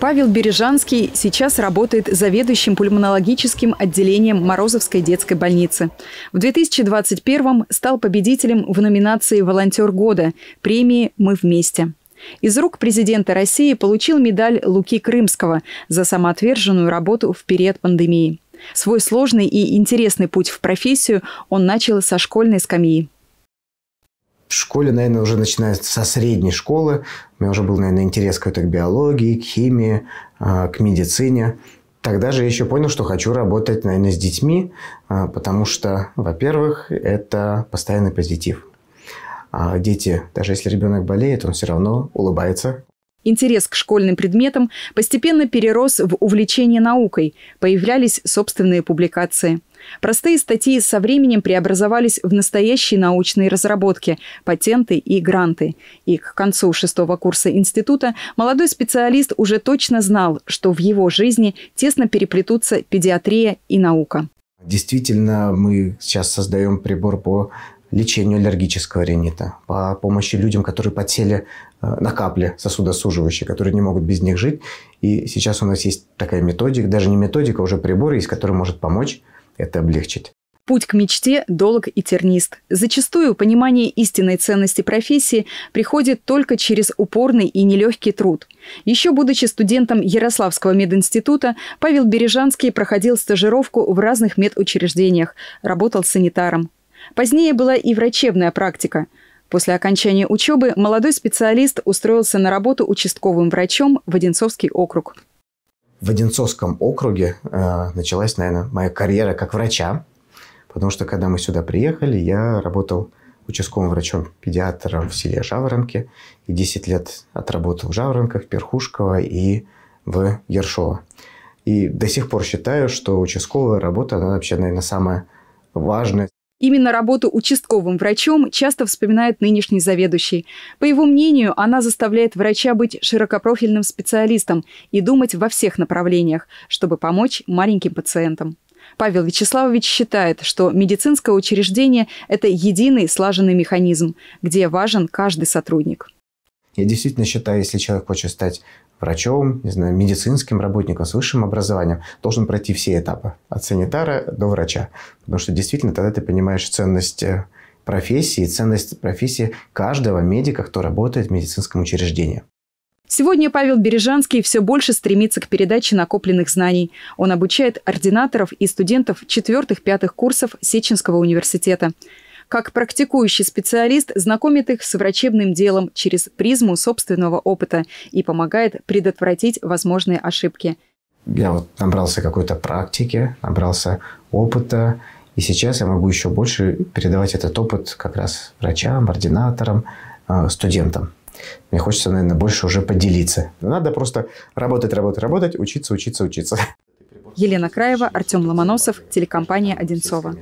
Павел Бережанский сейчас работает заведующим пульмонологическим отделением Морозовской детской больницы. В 2021 стал победителем в номинации «Волонтер года» премии «Мы вместе». Из рук президента России получил медаль Луки Крымского за самоотверженную работу в период пандемии. Свой сложный и интересный путь в профессию он начал со школьной скамьи в школе, наверное, уже начиная со средней школы, у меня уже был, наверное, интерес к этой биологии, к химии, а, к медицине. Тогда же я еще понял, что хочу работать, наверное, с детьми, а, потому что, во-первых, это постоянный позитив. А дети, даже если ребенок болеет, он все равно улыбается, Интерес к школьным предметам постепенно перерос в увлечение наукой, появлялись собственные публикации. Простые статьи со временем преобразовались в настоящие научные разработки, патенты и гранты. И к концу шестого курса института молодой специалист уже точно знал, что в его жизни тесно переплетутся педиатрия и наука. Действительно, мы сейчас создаем прибор по лечению аллергического ринита, по помощи людям, которые потели э, на капли сосудосуживающие, которые не могут без них жить. И сейчас у нас есть такая методика, даже не методика, а уже прибор есть, который может помочь это облегчить. Путь к мечте долг и тернист. Зачастую понимание истинной ценности профессии приходит только через упорный и нелегкий труд. Еще будучи студентом Ярославского мединститута, Павел Бережанский проходил стажировку в разных медучреждениях, работал санитаром. Позднее была и врачебная практика. После окончания учебы молодой специалист устроился на работу участковым врачом в Одинцовский округ. В Одинцовском округе э, началась, наверное, моя карьера как врача, потому что когда мы сюда приехали, я работал участковым врачом-педиатром в селе Жаворонки и 10 лет отработал в Жаворонках, Перхушково и в Ершово. И до сих пор считаю, что участковая работа, она вообще, наверное, самая важная. Именно работу участковым врачом часто вспоминает нынешний заведующий. По его мнению, она заставляет врача быть широкопрофильным специалистом и думать во всех направлениях, чтобы помочь маленьким пациентам. Павел Вячеславович считает, что медицинское учреждение – это единый слаженный механизм, где важен каждый сотрудник. Я действительно считаю, если человек хочет стать врачом, не знаю, медицинским работником с высшим образованием, должен пройти все этапы, от санитара до врача. Потому что действительно тогда ты понимаешь ценность э, профессии, ценность профессии каждого медика, кто работает в медицинском учреждении. Сегодня Павел Бережанский все больше стремится к передаче накопленных знаний. Он обучает ординаторов и студентов четвертых-пятых курсов Сеченского университета. Как практикующий специалист знакомит их с врачебным делом через призму собственного опыта и помогает предотвратить возможные ошибки. Я вот набрался какой-то практики, набрался опыта, и сейчас я могу еще больше передавать этот опыт как раз врачам, ординаторам, э, студентам. Мне хочется, наверное, больше уже поделиться. Надо просто работать, работать, работать, учиться, учиться, учиться. Елена Краева, Артем Ломоносов, телекомпания «Одинцова».